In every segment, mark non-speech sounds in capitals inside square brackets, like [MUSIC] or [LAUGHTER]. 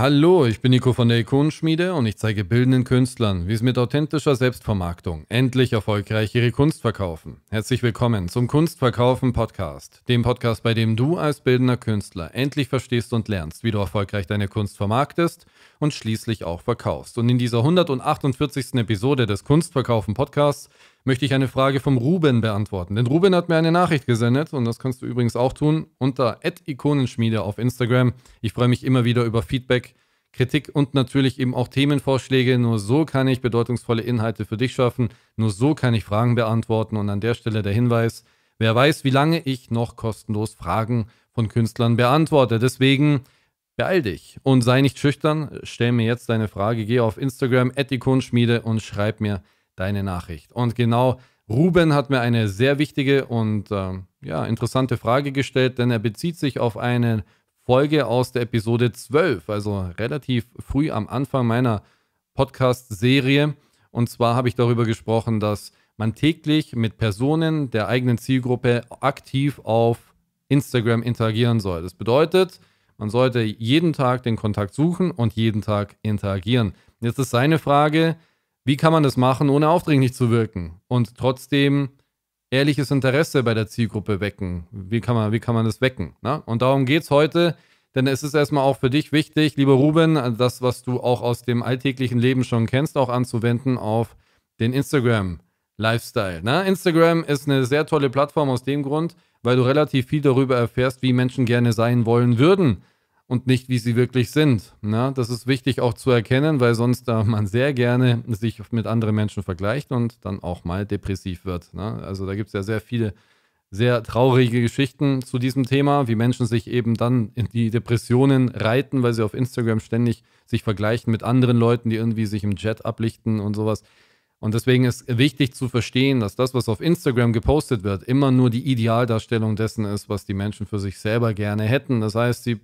Hallo, ich bin Nico von der Ikonenschmiede und ich zeige bildenden Künstlern, wie sie mit authentischer Selbstvermarktung endlich erfolgreich ihre Kunst verkaufen. Herzlich willkommen zum Kunstverkaufen Podcast, dem Podcast, bei dem du als bildender Künstler endlich verstehst und lernst, wie du erfolgreich deine Kunst vermarktest und schließlich auch verkaufst. Und in dieser 148. Episode des Kunstverkaufen Podcasts möchte ich eine Frage vom Ruben beantworten. Denn Ruben hat mir eine Nachricht gesendet und das kannst du übrigens auch tun unter @ikonenschmiede auf Instagram. Ich freue mich immer wieder über Feedback, Kritik und natürlich eben auch Themenvorschläge. Nur so kann ich bedeutungsvolle Inhalte für dich schaffen. Nur so kann ich Fragen beantworten und an der Stelle der Hinweis, wer weiß, wie lange ich noch kostenlos Fragen von Künstlern beantworte. Deswegen Beeil dich und sei nicht schüchtern. Stell mir jetzt deine Frage. Geh auf Instagram, Etikonschmiede und schreib mir deine Nachricht. Und genau, Ruben hat mir eine sehr wichtige und ähm, ja, interessante Frage gestellt, denn er bezieht sich auf eine Folge aus der Episode 12, also relativ früh am Anfang meiner Podcast-Serie. Und zwar habe ich darüber gesprochen, dass man täglich mit Personen der eigenen Zielgruppe aktiv auf Instagram interagieren soll. Das bedeutet, man sollte jeden Tag den Kontakt suchen und jeden Tag interagieren. Jetzt ist seine Frage, wie kann man das machen, ohne aufdringlich zu wirken und trotzdem ehrliches Interesse bei der Zielgruppe wecken? Wie kann man, wie kann man das wecken? Ne? Und darum geht es heute, denn es ist erstmal auch für dich wichtig, lieber Ruben, das, was du auch aus dem alltäglichen Leben schon kennst, auch anzuwenden auf den Instagram-Lifestyle. Ne? Instagram ist eine sehr tolle Plattform aus dem Grund, weil du relativ viel darüber erfährst, wie Menschen gerne sein wollen würden und nicht, wie sie wirklich sind. Na, ne? das ist wichtig auch zu erkennen, weil sonst da äh, man sehr gerne sich mit anderen Menschen vergleicht und dann auch mal depressiv wird. Na, ne? also da gibt es ja sehr viele sehr traurige Geschichten zu diesem Thema, wie Menschen sich eben dann in die Depressionen reiten, weil sie auf Instagram ständig sich vergleichen mit anderen Leuten, die irgendwie sich im Jet ablichten und sowas. Und deswegen ist wichtig zu verstehen, dass das, was auf Instagram gepostet wird, immer nur die Idealdarstellung dessen ist, was die Menschen für sich selber gerne hätten. Das heißt, sie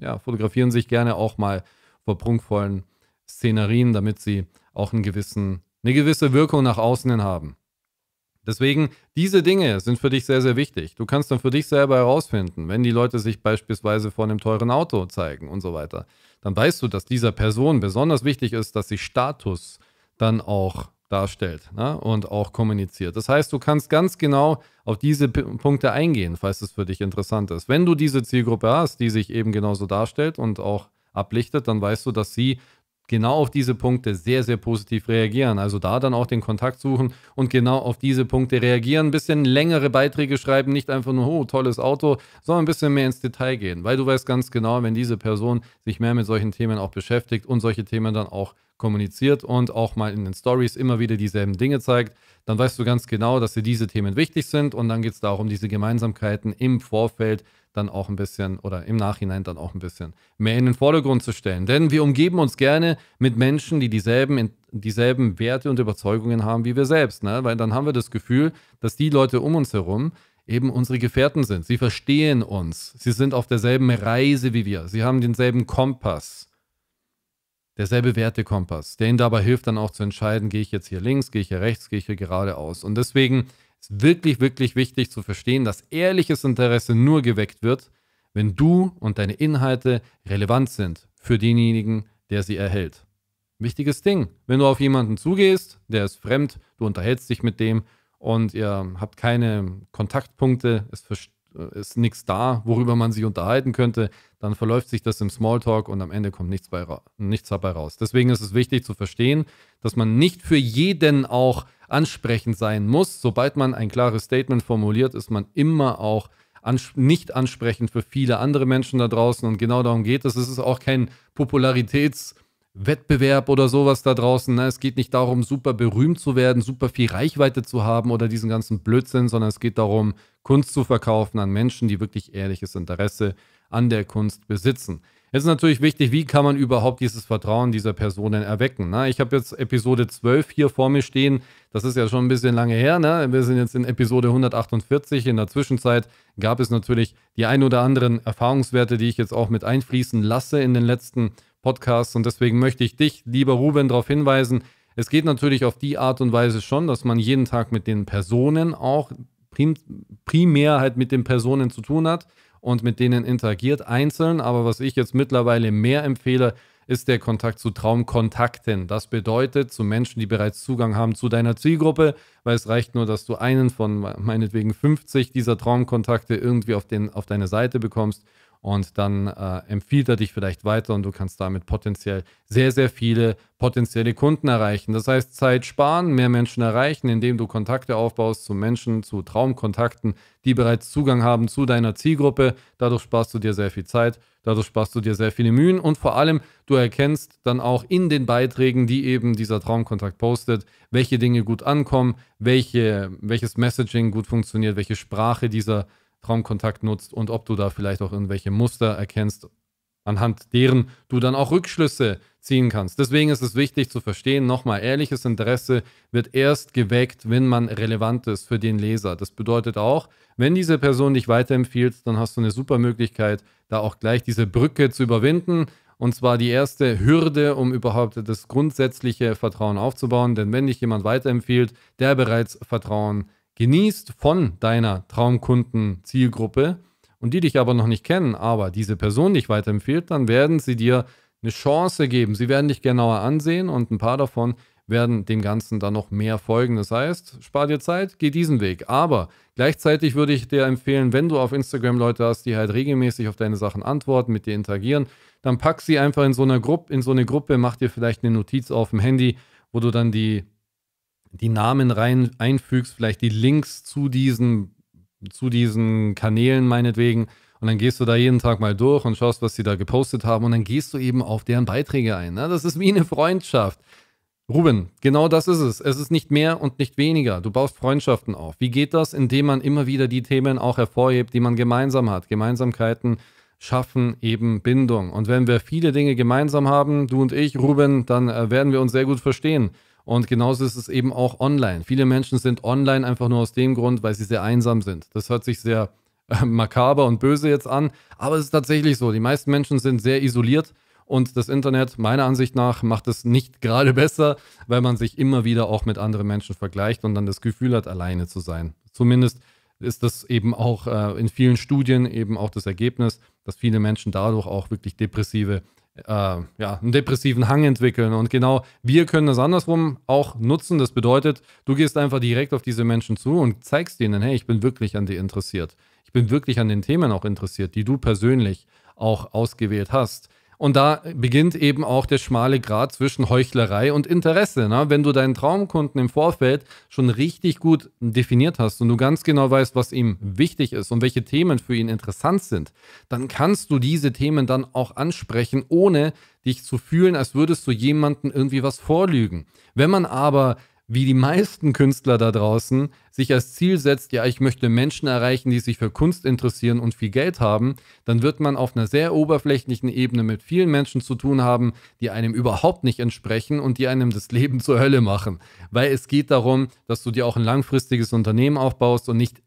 ja, fotografieren sich gerne auch mal vor prunkvollen Szenarien, damit sie auch einen gewissen, eine gewisse Wirkung nach außen hin haben. Deswegen, diese Dinge sind für dich sehr, sehr wichtig. Du kannst dann für dich selber herausfinden, wenn die Leute sich beispielsweise vor einem teuren Auto zeigen und so weiter, dann weißt du, dass dieser Person besonders wichtig ist, dass sie Status dann auch darstellt ne? und auch kommuniziert. Das heißt, du kannst ganz genau auf diese P Punkte eingehen, falls es für dich interessant ist. Wenn du diese Zielgruppe hast, die sich eben genauso darstellt und auch ablichtet, dann weißt du, dass sie genau auf diese Punkte sehr, sehr positiv reagieren. Also da dann auch den Kontakt suchen und genau auf diese Punkte reagieren, ein bisschen längere Beiträge schreiben, nicht einfach nur, oh, tolles Auto, sondern ein bisschen mehr ins Detail gehen, weil du weißt ganz genau, wenn diese Person sich mehr mit solchen Themen auch beschäftigt und solche Themen dann auch kommuniziert und auch mal in den Stories immer wieder dieselben Dinge zeigt, dann weißt du ganz genau, dass dir diese Themen wichtig sind und dann geht es darum, diese Gemeinsamkeiten im Vorfeld dann auch ein bisschen oder im Nachhinein dann auch ein bisschen mehr in den Vordergrund zu stellen. Denn wir umgeben uns gerne mit Menschen, die dieselben, dieselben Werte und Überzeugungen haben wie wir selbst, ne? weil dann haben wir das Gefühl, dass die Leute um uns herum eben unsere Gefährten sind. Sie verstehen uns. Sie sind auf derselben Reise wie wir. Sie haben denselben Kompass derselbe Wertekompass, der Ihnen dabei hilft, dann auch zu entscheiden, gehe ich jetzt hier links, gehe ich hier rechts, gehe ich hier geradeaus. Und deswegen ist wirklich, wirklich wichtig zu verstehen, dass ehrliches Interesse nur geweckt wird, wenn du und deine Inhalte relevant sind für denjenigen, der sie erhält. Wichtiges Ding, wenn du auf jemanden zugehst, der ist fremd, du unterhältst dich mit dem und ihr habt keine Kontaktpunkte, es versteht äh, ist nichts da, worüber man sich unterhalten könnte, dann verläuft sich das im Smalltalk und am Ende kommt nichts, bei, nichts dabei raus. Deswegen ist es wichtig zu verstehen, dass man nicht für jeden auch ansprechend sein muss. Sobald man ein klares Statement formuliert, ist man immer auch ans nicht ansprechend für viele andere Menschen da draußen und genau darum geht es. Es ist auch kein Popularitäts- Wettbewerb oder sowas da draußen. Ne? Es geht nicht darum, super berühmt zu werden, super viel Reichweite zu haben oder diesen ganzen Blödsinn, sondern es geht darum, Kunst zu verkaufen an Menschen, die wirklich ehrliches Interesse an der Kunst besitzen. Jetzt ist natürlich wichtig, wie kann man überhaupt dieses Vertrauen dieser Personen erwecken. Ne? Ich habe jetzt Episode 12 hier vor mir stehen. Das ist ja schon ein bisschen lange her. Ne? Wir sind jetzt in Episode 148. In der Zwischenzeit gab es natürlich die ein oder anderen Erfahrungswerte, die ich jetzt auch mit einfließen lasse in den letzten Podcasts. Und deswegen möchte ich dich, lieber Ruben, darauf hinweisen, es geht natürlich auf die Art und Weise schon, dass man jeden Tag mit den Personen auch prim primär halt mit den Personen zu tun hat und mit denen interagiert einzeln. Aber was ich jetzt mittlerweile mehr empfehle, ist der Kontakt zu Traumkontakten. Das bedeutet zu Menschen, die bereits Zugang haben zu deiner Zielgruppe, weil es reicht nur, dass du einen von meinetwegen 50 dieser Traumkontakte irgendwie auf, den, auf deine Seite bekommst und dann äh, empfiehlt er dich vielleicht weiter und du kannst damit potenziell sehr, sehr viele potenzielle Kunden erreichen. Das heißt, Zeit sparen, mehr Menschen erreichen, indem du Kontakte aufbaust zu Menschen, zu Traumkontakten, die bereits Zugang haben zu deiner Zielgruppe. Dadurch sparst du dir sehr viel Zeit, dadurch sparst du dir sehr viele Mühen und vor allem du erkennst dann auch in den Beiträgen, die eben dieser Traumkontakt postet, welche Dinge gut ankommen, welche, welches Messaging gut funktioniert, welche Sprache dieser Traumkontakt nutzt und ob du da vielleicht auch irgendwelche Muster erkennst, anhand deren du dann auch Rückschlüsse ziehen kannst. Deswegen ist es wichtig zu verstehen, nochmal, ehrliches Interesse wird erst geweckt, wenn man relevant ist für den Leser. Das bedeutet auch, wenn diese Person dich weiterempfiehlt, dann hast du eine super Möglichkeit, da auch gleich diese Brücke zu überwinden. Und zwar die erste Hürde, um überhaupt das grundsätzliche Vertrauen aufzubauen. Denn wenn dich jemand weiterempfiehlt, der bereits Vertrauen hat, genießt von deiner Traumkunden-Zielgruppe und die dich aber noch nicht kennen, aber diese Person dich weiterempfiehlt, dann werden sie dir eine Chance geben. Sie werden dich genauer ansehen und ein paar davon werden dem Ganzen dann noch mehr folgen. Das heißt, spar dir Zeit, geh diesen Weg. Aber gleichzeitig würde ich dir empfehlen, wenn du auf Instagram Leute hast, die halt regelmäßig auf deine Sachen antworten, mit dir interagieren, dann pack sie einfach in so eine Gruppe, in so eine Gruppe, mach dir vielleicht eine Notiz auf dem Handy, wo du dann die die Namen rein einfügst, vielleicht die Links zu diesen, zu diesen Kanälen meinetwegen. Und dann gehst du da jeden Tag mal durch und schaust, was sie da gepostet haben. Und dann gehst du eben auf deren Beiträge ein. Ne? Das ist wie eine Freundschaft. Ruben, genau das ist es. Es ist nicht mehr und nicht weniger. Du baust Freundschaften auf. Wie geht das? Indem man immer wieder die Themen auch hervorhebt, die man gemeinsam hat. Gemeinsamkeiten schaffen eben Bindung. Und wenn wir viele Dinge gemeinsam haben, du und ich, Ruben, dann äh, werden wir uns sehr gut verstehen. Und genauso ist es eben auch online. Viele Menschen sind online einfach nur aus dem Grund, weil sie sehr einsam sind. Das hört sich sehr äh, makaber und böse jetzt an, aber es ist tatsächlich so. Die meisten Menschen sind sehr isoliert und das Internet, meiner Ansicht nach, macht es nicht [LAUGHS] gerade besser, weil man sich immer wieder auch mit anderen Menschen vergleicht und dann das Gefühl hat, alleine zu sein. Zumindest ist das eben auch äh, in vielen Studien eben auch das Ergebnis, dass viele Menschen dadurch auch wirklich depressive äh, ja, einen depressiven Hang entwickeln. Und genau wir können das andersrum auch nutzen. Das bedeutet, du gehst einfach direkt auf diese Menschen zu und zeigst denen, hey, ich bin wirklich an dir interessiert. Ich bin wirklich an den Themen auch interessiert, die du persönlich auch ausgewählt hast. Und da beginnt eben auch der schmale Grat zwischen Heuchlerei und Interesse. Ne? Wenn du deinen Traumkunden im Vorfeld schon richtig gut definiert hast und du ganz genau weißt, was ihm wichtig ist und welche Themen für ihn interessant sind, dann kannst du diese Themen dann auch ansprechen, ohne dich zu fühlen, als würdest du jemanden irgendwie was vorlügen. Wenn man aber wie die meisten Künstler da draußen, sich als Ziel setzt, ja, ich möchte Menschen erreichen, die sich für Kunst interessieren und viel Geld haben, dann wird man auf einer sehr oberflächlichen Ebene mit vielen Menschen zu tun haben, die einem überhaupt nicht entsprechen und die einem das Leben zur Hölle machen. Weil es geht darum, dass du dir auch ein langfristiges Unternehmen aufbaust und nicht,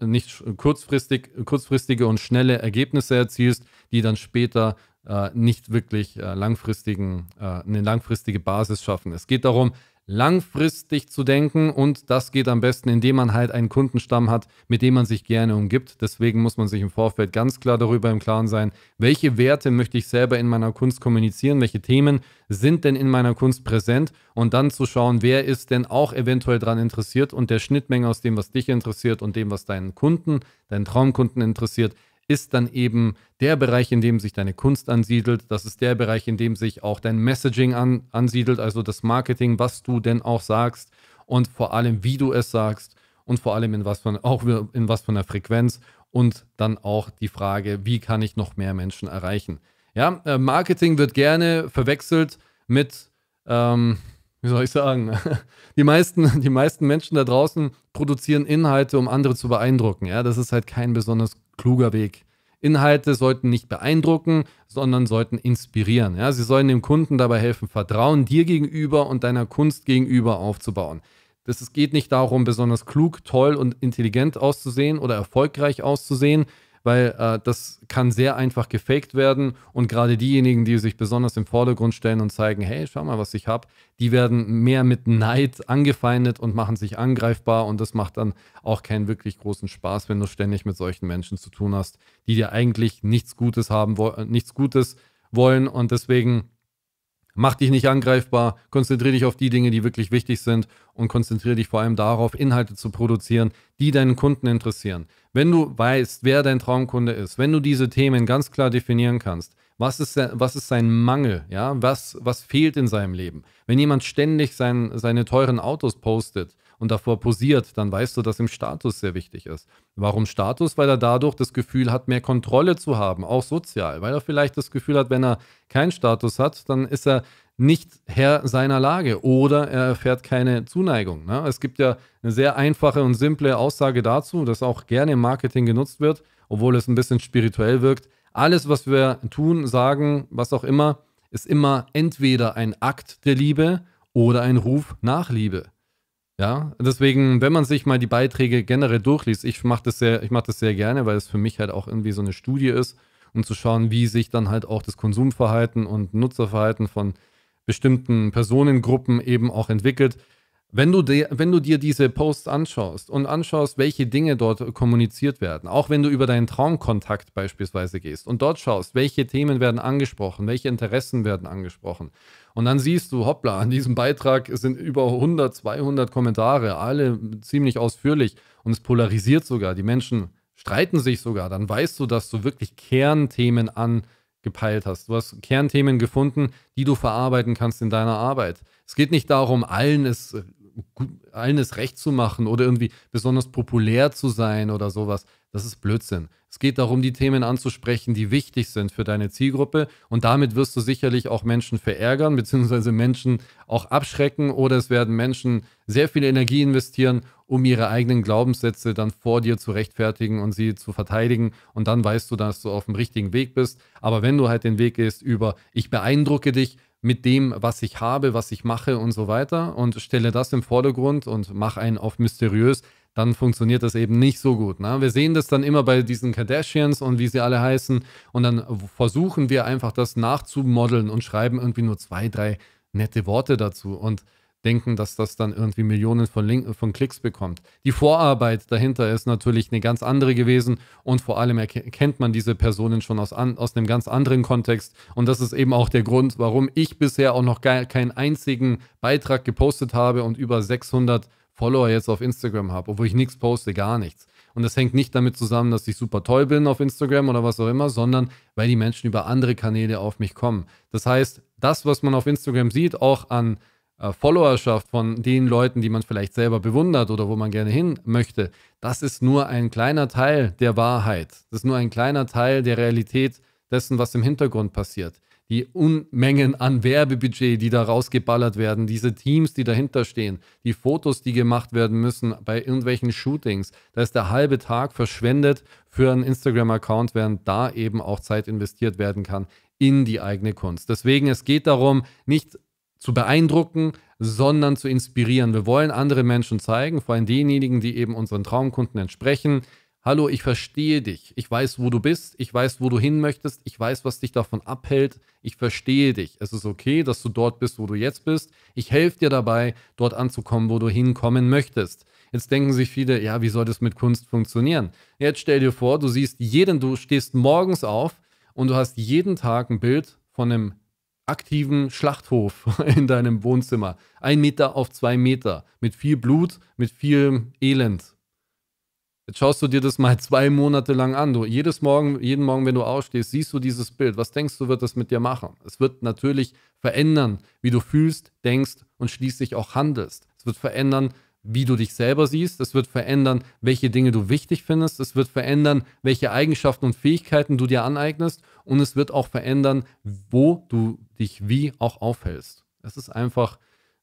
nicht kurzfristig, kurzfristige und schnelle Ergebnisse erzielst, die dann später äh, nicht wirklich äh, langfristigen, äh, eine langfristige Basis schaffen. Es geht darum, langfristig zu denken und das geht am besten, indem man halt einen Kundenstamm hat, mit dem man sich gerne umgibt. Deswegen muss man sich im Vorfeld ganz klar darüber im Klaren sein, welche Werte möchte ich selber in meiner Kunst kommunizieren, welche Themen sind denn in meiner Kunst präsent und dann zu schauen, wer ist denn auch eventuell daran interessiert und der Schnittmenge aus dem, was dich interessiert und dem, was deinen Kunden, deinen Traumkunden interessiert, ist dann eben der Bereich, in dem sich deine Kunst ansiedelt. Das ist der Bereich, in dem sich auch dein Messaging an, ansiedelt, also das Marketing, was du denn auch sagst und vor allem, wie du es sagst und vor allem in was von, auch in was von der Frequenz und dann auch die Frage, wie kann ich noch mehr Menschen erreichen. Ja, äh, Marketing wird gerne verwechselt mit, ähm, wie soll ich sagen, [LAUGHS] die meisten, die meisten Menschen da draußen produzieren Inhalte, um andere zu beeindrucken. Ja, das ist halt kein besonders kluger Weg. Inhalte sollten nicht beeindrucken, sondern sollten inspirieren. Ja? Sie sollen dem Kunden dabei helfen, Vertrauen dir gegenüber und deiner Kunst gegenüber aufzubauen. Das, es geht nicht darum, besonders klug, toll und intelligent auszusehen oder erfolgreich auszusehen, weil äh, das kann sehr einfach gefaked werden und gerade diejenigen, die sich besonders im Vordergrund stellen und zeigen, hey, schau mal, was ich habe, die werden mehr mit Neid angefeindet und machen sich angreifbar und das macht dann auch keinen wirklich großen Spaß, wenn du ständig mit solchen Menschen zu tun hast, die dir eigentlich nichts Gutes haben wollen, äh, nichts Gutes wollen und deswegen Mach dich nicht angreifbar, konzentriere dich auf die Dinge, die wirklich wichtig sind und konzentriere dich vor allem darauf, Inhalte zu produzieren, die deinen Kunden interessieren. Wenn du weißt, wer dein Traumkunde ist, wenn du diese Themen ganz klar definieren kannst, was ist, was ist sein Mangel, ja, was, was fehlt in seinem Leben? Wenn jemand ständig sein, seine teuren Autos postet, und davor posiert, dann weißt du, dass ihm Status sehr wichtig ist. Warum Status? Weil er dadurch das Gefühl hat, mehr Kontrolle zu haben, auch sozial. Weil er vielleicht das Gefühl hat, wenn er keinen Status hat, dann ist er nicht Herr seiner Lage oder er erfährt keine Zuneigung. Ne? Es gibt ja eine sehr einfache und simple Aussage dazu, dass auch gerne im Marketing genutzt wird, obwohl es ein bisschen spirituell wirkt. Alles, was wir tun, sagen, was auch immer, ist immer entweder ein Akt der Liebe oder ein Ruf nach Liebe. Ja, deswegen, wenn man sich mal die Beiträge generell durchliest, ich mache das, sehr, mach das sehr gerne, weil es für mich halt auch irgendwie so eine Studie ist, um zu schauen, wie sich dann halt auch das Konsumverhalten und Nutzerverhalten von bestimmten Personengruppen eben auch entwickelt. Wenn du, dir, wenn du dir diese Posts anschaust und anschaust, welche Dinge dort kommuniziert werden, auch wenn du über deinen Traumkontakt beispielsweise gehst und dort schaust, welche Themen werden angesprochen, welche Interessen werden angesprochen und dann siehst du, hoppla, an diesem Beitrag sind über 100, 200 Kommentare, alle ziemlich ausführlich. Und es polarisiert sogar. Die Menschen streiten sich sogar. Dann weißt du, dass du wirklich Kernthemen angepeilt hast. Du hast Kernthemen gefunden, die du verarbeiten kannst in deiner Arbeit. Es geht nicht darum, allen es allen es recht zu machen oder irgendwie besonders populär zu sein oder sowas. Das ist Blödsinn. Es geht darum, die Themen anzusprechen, die wichtig sind für deine Zielgruppe. Und damit wirst du sicherlich auch Menschen verärgern, beziehungsweise Menschen auch abschrecken. Oder es werden Menschen sehr viel Energie investieren, um ihre eigenen Glaubenssätze dann vor dir zu rechtfertigen und sie zu verteidigen. Und dann weißt du, dass du auf dem richtigen Weg bist. Aber wenn du halt den Weg gehst über, ich beeindrucke dich, mit dem, was ich habe, was ich mache und so weiter und stelle das im Vordergrund und mache einen auf mysteriös, dann funktioniert das eben nicht so gut. Ne? Wir sehen das dann immer bei diesen Kardashians und wie sie alle heißen und dann versuchen wir einfach das nachzumodeln und schreiben irgendwie nur zwei, drei nette Worte dazu und denken, dass das dann irgendwie Millionen von, Link von Klicks bekommt. Die Vorarbeit dahinter ist natürlich eine ganz andere gewesen und vor allem erkennt man diese Personen schon aus, an, aus einem ganz anderen Kontext und das ist eben auch der Grund, warum ich bisher auch noch gar keinen einzigen Beitrag gepostet habe und über 600 Follower jetzt auf Instagram habe, obwohl ich nichts poste, gar nichts. Und das hängt nicht damit zusammen, dass ich super toll bin auf Instagram oder was auch immer, sondern weil die Menschen über andere Kanäle auf mich kommen. Das heißt, das, was man auf Instagram sieht, auch an äh, Followerschaft, von den Leuten, die man vielleicht selber bewundert oder wo man gerne hin möchte, das ist nur ein kleiner Teil der Wahrheit. Das ist nur ein kleiner Teil der Realität dessen, was im Hintergrund passiert. Die Unmengen an Werbebudget, die da rausgeballert werden, diese Teams, die dahinter stehen, die Fotos, die gemacht werden müssen bei irgendwelchen Shootings, da ist der halbe Tag verschwendet für einen Instagram-Account, während da eben auch Zeit investiert werden kann in die eigene Kunst. Deswegen, es geht darum, nicht zu beeindrucken, sondern zu inspirieren. Wir wollen andere Menschen zeigen, vor allem denjenigen, die eben unseren Traumkunden entsprechen. Hallo, ich verstehe dich. Ich weiß, wo du bist. Ich weiß, wo du hin möchtest. Ich weiß, was dich davon abhält. Ich verstehe dich. Es ist okay, dass du dort bist, wo du jetzt bist. Ich helfe dir dabei, dort anzukommen, wo du hinkommen möchtest. Jetzt denken sich viele, ja, wie soll das mit Kunst funktionieren? Jetzt stell dir vor, du siehst jeden, du stehst morgens auf und du hast jeden Tag ein Bild von einem aktiven Schlachthof [LAUGHS] in deinem Wohnzimmer. Ein Meter auf zwei Meter. Mit viel Blut, mit viel Elend. Jetzt schaust du dir das mal [LAUGHS] zwei Monate lang an. Du, jedes Morgen, jeden Morgen, wenn du ausstehst, siehst du dieses Bild. Was denkst du, wird das mit dir machen? Es wird natürlich verändern, wie du fühlst, denkst und schließlich auch handelst. Es wird verändern, wie du dich selber siehst, es wird verändern, welche Dinge du wichtig findest, es wird verändern, welche Eigenschaften und Fähigkeiten du dir aneignest und es wird auch verändern, wo du dich wie auch aufhältst. Es ist einfach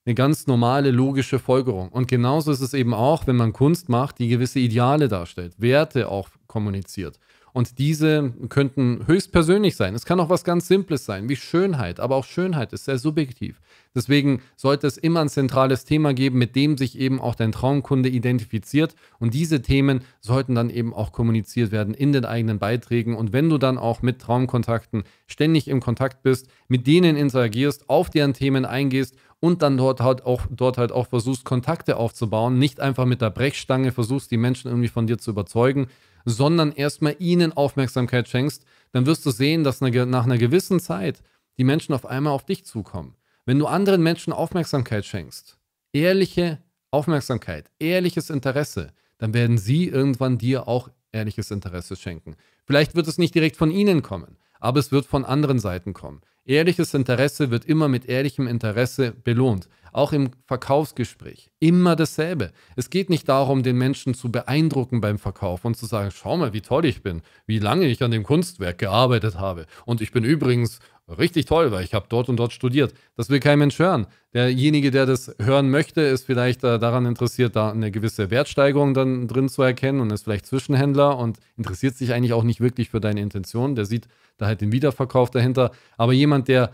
eine ganz normale logische Folgerung. Und genauso ist es eben auch, wenn man Kunst macht, die gewisse Ideale darstellt, Werte auch kommuniziert. Und diese könnten höchstpersönlich sein. Es kann auch was ganz Simples sein, wie Schönheit. Aber auch Schönheit ist sehr subjektiv. Deswegen sollte es immer ein zentrales Thema geben, mit dem sich eben auch dein Traumkunde identifiziert. Und diese Themen sollten dann eben auch kommuniziert werden in den eigenen Beiträgen. Und wenn du dann auch mit Traumkontakten ständig im Kontakt bist, mit denen interagierst, auf deren Themen eingehst und dann dort halt auch, dort halt auch versuchst, Kontakte aufzubauen, nicht einfach mit der Brechstange versuchst, die Menschen irgendwie von dir zu überzeugen, sondern erstmal ihnen Aufmerksamkeit schenkst, dann wirst du sehen, dass nach einer gewissen Zeit die Menschen auf einmal auf dich zukommen. Wenn du anderen Menschen Aufmerksamkeit schenkst, ehrliche Aufmerksamkeit, ehrliches Interesse, dann werden sie irgendwann dir auch ehrliches Interesse schenken. Vielleicht wird es nicht direkt von ihnen kommen, aber es wird von anderen Seiten kommen. Ehrliches Interesse wird immer mit ehrlichem Interesse belohnt auch im Verkaufsgespräch. Immer dasselbe. Es geht nicht darum, den Menschen zu beeindrucken beim Verkauf und zu sagen, schau mal, wie toll ich bin, wie lange ich an dem Kunstwerk gearbeitet habe. Und ich bin übrigens richtig toll, weil ich habe dort und dort studiert. Das will kein Mensch hören. Derjenige, der das hören möchte, ist vielleicht äh, daran interessiert, da eine gewisse Wertsteigerung dann drin zu erkennen und ist vielleicht Zwischenhändler und interessiert sich eigentlich auch nicht wirklich für deine Intention. Der sieht da halt den Wiederverkauf dahinter. Aber jemand, der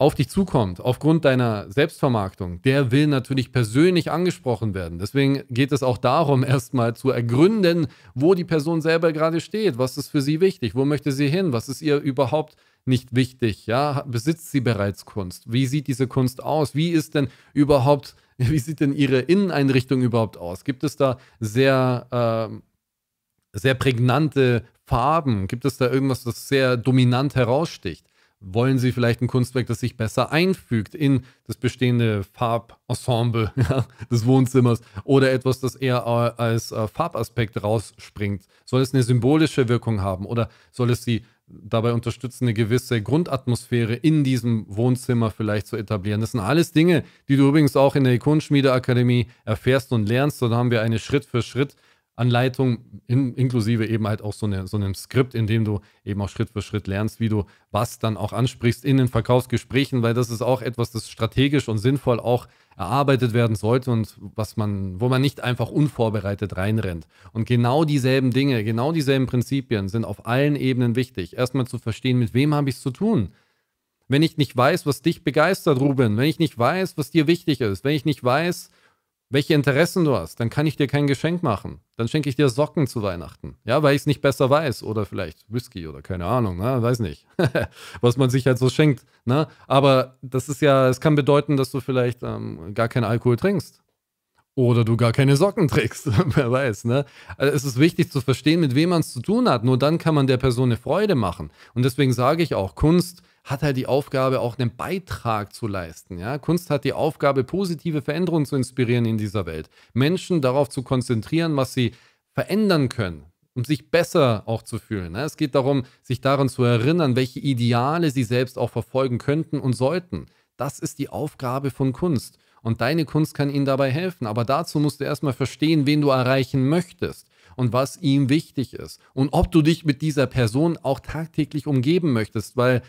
auf dich zukommt, aufgrund deiner Selbstvermarktung, der will natürlich persönlich angesprochen werden. Deswegen geht es auch darum, [LAUGHS] erstmal zu ergründen, wo die Person selber gerade steht, was ist für sie wichtig, wo möchte sie hin, was ist ihr überhaupt nicht wichtig, ja, besitzt sie bereits Kunst, wie sieht diese Kunst aus, wie ist denn überhaupt, [LAUGHS] wie sieht denn ihre Inneneinrichtung überhaupt aus, gibt es da sehr, äh, sehr prägnante Farben, gibt es da irgendwas, das sehr dominant heraussticht? wollen sie vielleicht ein Kunstwerk, das sich besser einfügt in das bestehende Farbensemble [LAUGHS] ja, des Wohnzimmers oder etwas, das eher als äh, Farbaspekt rausspringt? Soll es eine symbolische Wirkung haben oder soll es sie dabei unterstützen, eine gewisse Grundatmosphäre in diesem Wohnzimmer vielleicht zu etablieren? Das sind alles Dinge, die du übrigens auch in der Ikonenschmiedeakademie erfährst und lernst. Und da haben wir eine schritt für schritt Anleitung, in, inklusive eben halt auch so, eine, so einem Skript, in dem du eben auch Schritt für Schritt lernst, wie du was dann auch ansprichst in den Verkaufsgesprächen, weil das ist auch etwas, das strategisch und sinnvoll auch erarbeitet werden sollte und was man, wo man nicht einfach unvorbereitet reinrennt. Und genau dieselben Dinge, genau dieselben Prinzipien sind auf allen Ebenen wichtig. Erstmal zu verstehen, mit wem habe ich es zu tun. Wenn ich nicht weiß, was dich begeistert, Ruben, wenn ich nicht weiß, was dir wichtig ist, wenn ich nicht weiß, welche Interessen du hast, dann kann ich dir kein Geschenk machen. Dann schenke ich dir Socken zu Weihnachten. Ja, weil ich es nicht besser weiß. Oder vielleicht Whisky oder keine Ahnung, ne? weiß nicht. [LAUGHS] Was man sich halt so schenkt. Ne? Aber das ist ja, es kann bedeuten, dass du vielleicht ähm, gar keinen Alkohol trinkst. Oder du gar keine Socken trägst. [LAUGHS] Wer weiß, ne? Also es ist wichtig zu verstehen, mit wem man es zu tun hat. Nur dann kann man der Person eine Freude machen. Und deswegen sage ich auch, Kunst hat halt die Aufgabe, auch einen Beitrag zu leisten. Ja? Kunst hat die Aufgabe, positive Veränderungen zu inspirieren in dieser Welt. Menschen darauf zu konzentrieren, was sie verändern können, um sich besser auch zu fühlen. Ne? Es geht darum, sich daran zu erinnern, welche Ideale sie selbst auch verfolgen könnten und sollten. Das ist die Aufgabe von Kunst. Und deine Kunst kann ihnen dabei helfen. Aber dazu musst du erstmal verstehen, wen du erreichen möchtest und was ihm wichtig ist. Und ob du dich mit dieser Person auch tagtäglich umgeben möchtest, weil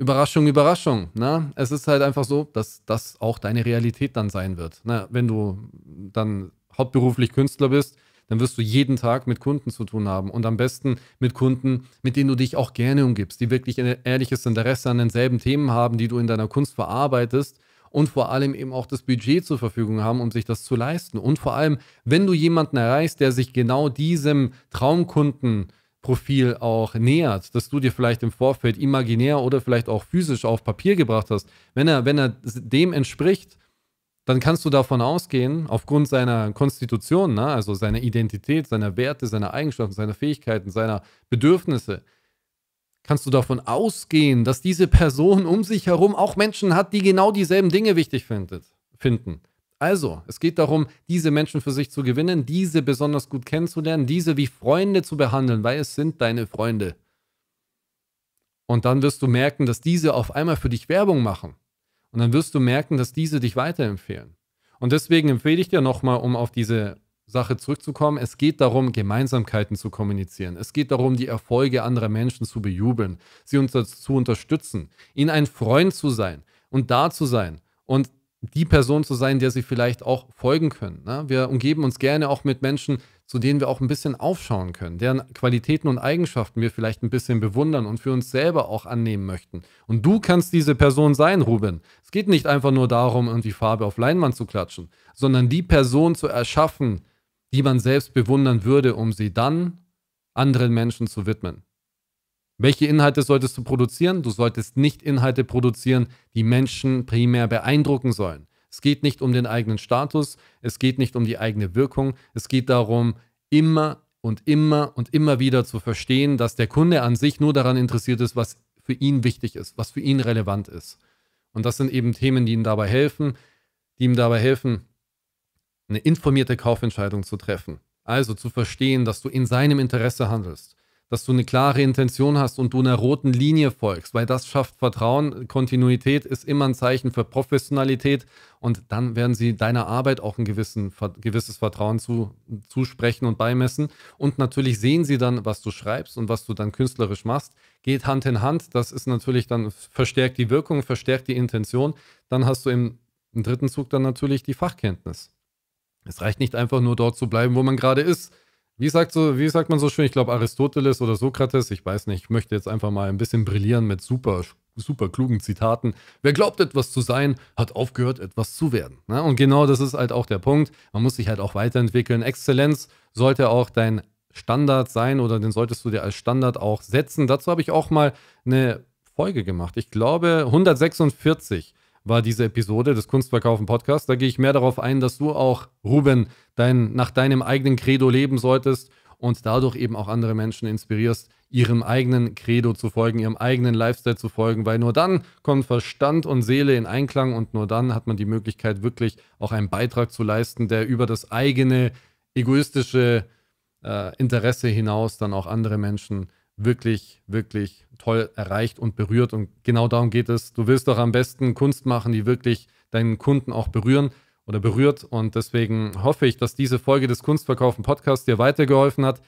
Überraschung, Überraschung. Ne? Es ist halt einfach so, dass das auch deine Realität dann sein wird. Ne? Wenn du dann hauptberuflich Künstler bist, dann wirst du jeden Tag mit Kunden zu tun haben und am besten mit Kunden, mit denen du dich auch gerne umgibst, die wirklich ein ehrliches Interesse an denselben Themen haben, die du in deiner Kunst verarbeitest und vor allem eben auch das Budget zur Verfügung haben, um sich das zu leisten. Und vor allem, wenn du jemanden erreichst, der sich genau diesem Traumkunden äh, Profil auch nähert, dass du dir vielleicht im Vorfeld imaginär oder vielleicht auch physisch auf Papier gebracht hast, wenn er, wenn er dem entspricht, dann kannst du davon ausgehen, aufgrund seiner Konstitution, ne, also seiner Identität, seiner Werte, seiner Eigenschaften, seiner Fähigkeiten, seiner Bedürfnisse, kannst du davon ausgehen, dass diese Person um sich herum auch Menschen hat, die genau dieselben Dinge wichtig findet, finden. Also, es geht darum, diese Menschen für sich zu gewinnen, diese besonders gut kennenzulernen, diese wie Freunde zu behandeln, weil es sind deine Freunde. Und dann wirst du merken, dass diese auf einmal für dich Werbung machen. Und dann wirst du merken, dass diese dich weiterempfehlen. Und deswegen empfehle ich dir nochmal, um auf diese Sache zurückzukommen, es geht darum, Gemeinsamkeiten zu kommunizieren. Es geht darum, die Erfolge anderer Menschen zu bejubeln, sie uns zu unterstützen, ihnen ein Freund zu sein und da zu sein und die Person zu sein, der sie vielleicht auch folgen können. Ne? Wir umgeben uns gerne auch mit Menschen, zu denen wir auch ein bisschen aufschauen können, deren Qualitäten und Eigenschaften wir vielleicht ein bisschen bewundern und für uns selber auch annehmen möchten. Und du kannst diese Person sein, Ruben. Es geht nicht einfach nur darum, irgendwie Farbe auf Leinwand zu klatschen, sondern die Person zu erschaffen, die man selbst bewundern würde, um sie dann anderen Menschen zu widmen. Welche Inhalte solltest du produzieren? Du solltest nicht Inhalte produzieren, die Menschen primär beeindrucken sollen. Es geht nicht um den eigenen Status, es geht nicht um die eigene Wirkung, es geht darum, immer und immer und immer wieder zu verstehen, dass der Kunde an sich nur daran interessiert ist, was für ihn wichtig ist, was für ihn relevant ist. Und das sind eben Themen, die ihm dabei helfen, die ihm dabei helfen, eine informierte Kaufentscheidung zu treffen. Also zu verstehen, dass du in seinem Interesse handelst dass du eine klare Intention hast und du einer roten Linie folgst, weil das schafft Vertrauen. Kontinuität ist immer ein Zeichen für Professionalität und dann werden sie deiner Arbeit auch ein gewissen, gewisses Vertrauen zu, zusprechen und beimessen. Und natürlich sehen sie dann, was du schreibst und was du dann künstlerisch machst. Geht Hand in Hand, das ist natürlich dann verstärkt die Wirkung, verstärkt die Intention. Dann hast du im, im dritten Zug dann natürlich die Fachkenntnis. Es reicht nicht einfach nur dort zu bleiben, wo man gerade ist wie sagt, so, wie sagt man so schön? Ich glaube, Aristoteles oder Sokrates, ich weiß nicht, ich möchte jetzt einfach mal ein bisschen brillieren mit super, super klugen Zitaten. Wer glaubt, etwas zu sein, hat aufgehört, etwas zu werden. Ne? Und genau das ist halt auch der Punkt. Man muss sich halt auch weiterentwickeln. Exzellenz sollte auch dein Standard sein oder den solltest du dir als Standard auch setzen. Dazu habe ich auch mal eine Folge gemacht. Ich glaube, 146 war diese Episode des Kunstverkaufen Podcasts. Da gehe ich mehr darauf ein, dass du auch, Ruben, dein, nach deinem eigenen Credo leben solltest und dadurch eben auch andere Menschen inspirierst, ihrem eigenen Credo zu folgen, ihrem eigenen Lifestyle zu folgen, weil nur dann kommen Verstand und Seele in Einklang und nur dann hat man die Möglichkeit, wirklich auch einen Beitrag zu leisten, der über das eigene egoistische äh, Interesse hinaus dann auch andere Menschen wirklich, wirklich toll erreicht und berührt. Und genau darum geht es. Du willst doch am besten Kunst machen, die wirklich deinen Kunden auch berühren oder berührt. Und deswegen hoffe ich, dass diese Folge des Kunstverkaufen Podcasts dir weitergeholfen hat.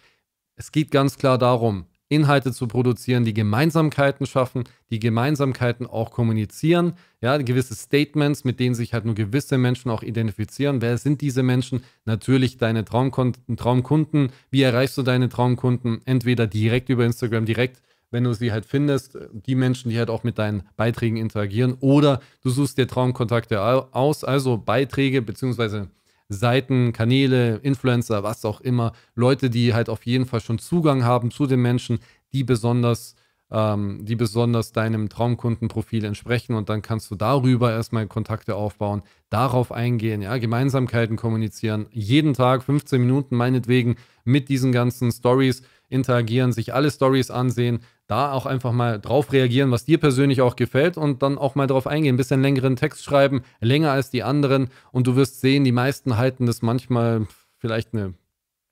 Es geht ganz klar darum, Inhalte zu produzieren, die Gemeinsamkeiten schaffen, die Gemeinsamkeiten auch kommunizieren, ja, gewisse Statements, mit denen sich halt nur gewisse Menschen auch identifizieren. Wer sind diese Menschen? Natürlich deine Traumkon Traumkunden. Wie erreichst du deine Traumkunden? Entweder direkt über Instagram, direkt, wenn du sie halt findest, die Menschen, die halt auch mit deinen Beiträgen interagieren, oder du suchst dir Traumkontakte aus, also Beiträge beziehungsweise Seiten, Kanäle, Influencer, was auch immer, Leute, die halt auf jeden Fall schon Zugang haben zu den Menschen, die besonders ähm, die besonders deinem Traumkundenprofil entsprechen und dann kannst du darüber erstmal Kontakte aufbauen, darauf eingehen, ja, Gemeinsamkeiten kommunizieren, jeden Tag 15 Minuten meinetwegen mit diesen ganzen Stories, interagieren, sich alle Stories ansehen, da auch einfach mal drauf reagieren, was dir persönlich auch gefällt und dann auch mal drauf eingehen, ein bisschen längeren Text schreiben, länger als die anderen und du wirst sehen, die meisten halten das manchmal vielleicht eine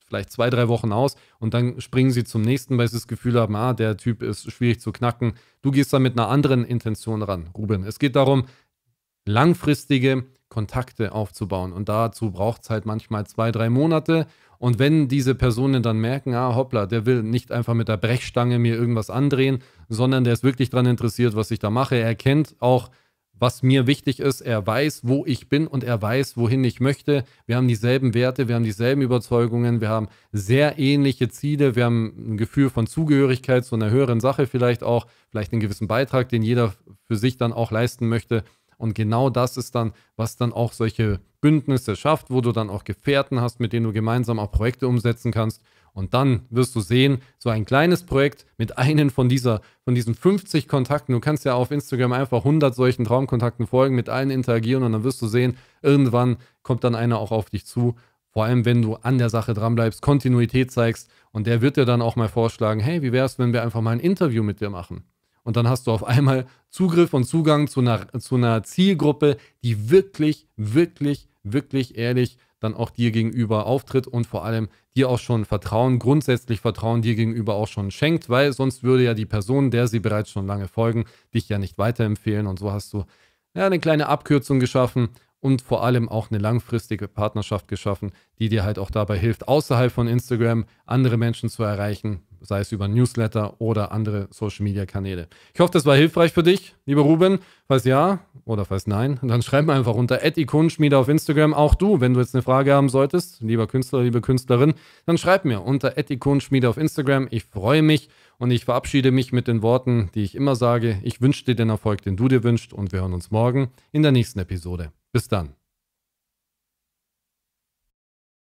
vielleicht zwei, drei Wochen aus und dann springen sie zum nächsten, weil sie das Gefühl haben, ah, der Typ ist schwierig zu knacken. Du gehst da mit einer anderen Intention ran, Ruben. Es geht darum, langfristige Kontakte aufzubauen und dazu braucht es halt manchmal zwei, drei Monate und wenn diese Personen dann merken, ah, hoppla, der will nicht einfach mit der Brechstange mir irgendwas andrehen, sondern der ist wirklich daran interessiert, was ich da mache. Er kennt auch, was mir wichtig ist. Er weiß, wo ich bin und er weiß, wohin ich möchte. Wir haben dieselben Werte, wir haben dieselben Überzeugungen, wir haben sehr ähnliche Ziele, wir haben ein Gefühl von Zugehörigkeit zu einer höheren Sache vielleicht auch, vielleicht einen gewissen Beitrag, den jeder für sich dann auch leisten möchte. Und genau das ist dann, was dann auch solche Bündnisse schafft, wo du dann auch Gefährten hast, mit denen du gemeinsam auch Projekte umsetzen kannst. Und dann wirst du sehen, so ein kleines Projekt mit einem von, dieser, von diesen 50 Kontakten, du kannst ja auf Instagram einfach 100 solchen Traumkontakten folgen, mit allen interagieren und dann wirst du sehen, irgendwann kommt dann einer auch auf dich zu. Vor allem, wenn du an der Sache dranbleibst, Kontinuität zeigst und der wird dir dann auch mal vorschlagen, hey, wie wäre es, wenn wir einfach mal ein Interview mit dir machen? Und dann hast du auf einmal Zugriff und Zugang zu einer, zu einer Zielgruppe, die wirklich, wirklich, wirklich ehrlich dann auch dir gegenüber auftritt und vor allem dir auch schon Vertrauen, grundsätzlich Vertrauen dir gegenüber auch schon schenkt, weil sonst würde ja die Person, der sie bereits schon lange folgen, dich ja nicht weiterempfehlen und so hast du ja eine kleine Abkürzung geschaffen und vor allem auch eine langfristige Partnerschaft geschaffen, die dir halt auch dabei hilft, außerhalb von Instagram andere Menschen zu erreichen, sei es über Newsletter oder andere Social-Media-Kanäle. Ich hoffe, das war hilfreich für dich, lieber Ruben. Falls ja oder falls nein, [LAUGHS] dann schreib mir einfach unter @ikonschmiede auf Instagram. Auch du, wenn du jetzt eine Frage haben solltest, lieber Künstler, liebe Künstlerin, dann schreib mir unter @ikonschmiede auf Instagram. Ich freue mich und ich verabschiede mich mit den Worten, die ich immer sage. Ich wünsche dir den Erfolg, den du dir wünschst und wir hören uns morgen in der nächsten Episode. Bis dann.